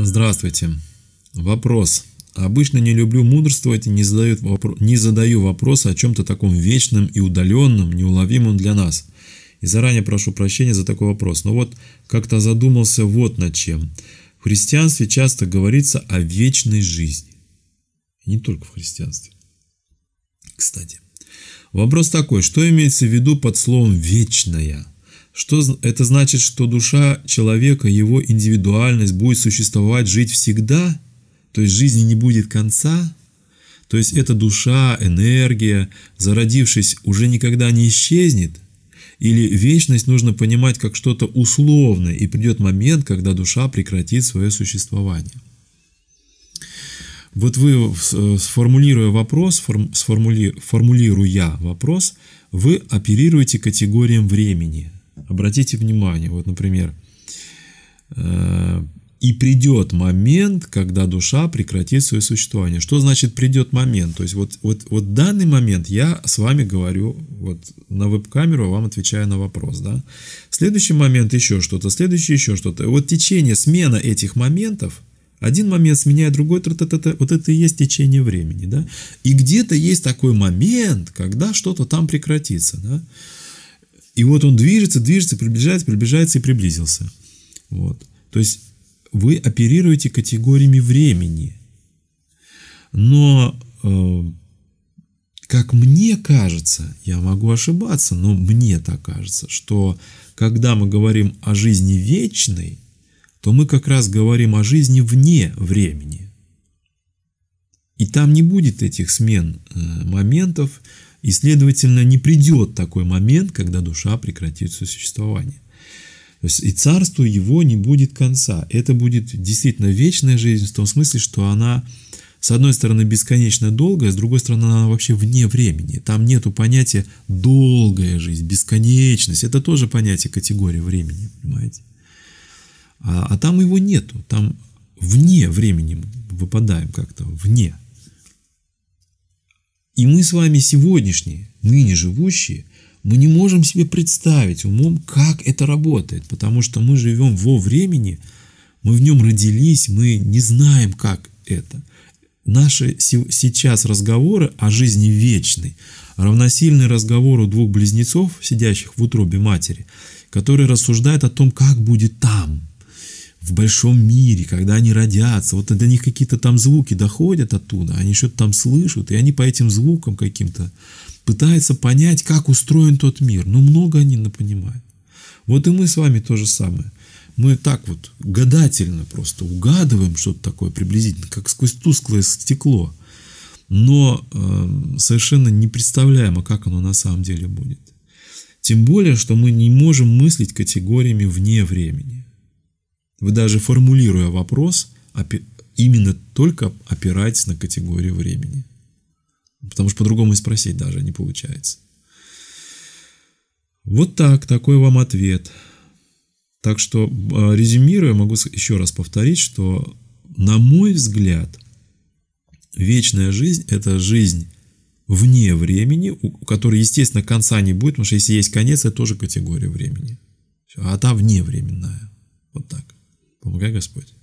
Здравствуйте. Вопрос. Обычно не люблю мудрствовать и не, вопро... не задаю вопросы о чем-то таком вечном и удаленном, неуловимом для нас. И заранее прошу прощения за такой вопрос. Но вот как-то задумался вот над чем. В христианстве часто говорится о вечной жизни. И не только в христианстве. Кстати. Вопрос такой, что имеется в виду под словом «вечная»? Что это значит, что душа человека, его индивидуальность будет существовать, жить всегда? То есть жизни не будет конца? То есть эта душа, энергия, зародившись, уже никогда не исчезнет? Или вечность нужно понимать как что-то условное, и придет момент, когда душа прекратит свое существование? Вот вы, сформулируя вопрос, формули, формулируя вопрос, вы оперируете категориям времени – Обратите внимание, вот, например, э, и придет момент, когда душа прекратит свое существование. Что значит придет момент? То есть вот, вот, вот данный момент я с вами говорю вот на веб-камеру, а вам отвечаю на вопрос. Да? Следующий момент еще что-то, следующий еще что-то. Вот течение, смена этих моментов, один момент сменяет другой, та -та -та, вот это и есть течение времени. Да? И где-то есть такой момент, когда что-то там прекратится. Да? И вот он движется, движется, приближается, приближается и приблизился. Вот. То есть вы оперируете категориями времени. Но, э, как мне кажется, я могу ошибаться, но мне так кажется, что когда мы говорим о жизни вечной, то мы как раз говорим о жизни вне времени. И там не будет этих смен э, моментов, и, следовательно, не придет такой момент, когда душа прекратит существование. То есть и царству его не будет конца. Это будет действительно вечная жизнь в том смысле, что она, с одной стороны, бесконечно долгая, с другой стороны, она вообще вне времени. Там нету понятия долгая жизнь, бесконечность. Это тоже понятие категории времени, понимаете? А, а там его нету. Там вне времени выпадаем как-то, вне. И мы с вами сегодняшние, ныне живущие, мы не можем себе представить умом, как это работает, потому что мы живем во времени, мы в нем родились, мы не знаем, как это. Наши сейчас разговоры о жизни вечной равносильны разговору двух близнецов, сидящих в утробе матери, которые рассуждают о том, как будет там – в большом мире, когда они родятся, вот до них какие-то там звуки доходят оттуда, они что-то там слышат, и они по этим звукам каким-то пытаются понять, как устроен тот мир. Но ну, много они понимают. Вот и мы с вами то же самое. Мы так вот гадательно просто угадываем что-то такое приблизительно, как сквозь тусклое стекло, но э, совершенно не представляем, а как оно на самом деле будет. Тем более, что мы не можем мыслить категориями вне времени вы даже формулируя вопрос, именно только опирайтесь на категорию времени. Потому что по-другому и спросить даже не получается. Вот так, такой вам ответ. Так что, а, резюмируя, могу еще раз повторить, что, на мой взгляд, вечная жизнь – это жизнь вне времени, у которой, естественно, конца не будет, потому что если есть конец, это тоже категория времени. А та вневременная. Вот так. Помогай, Господь.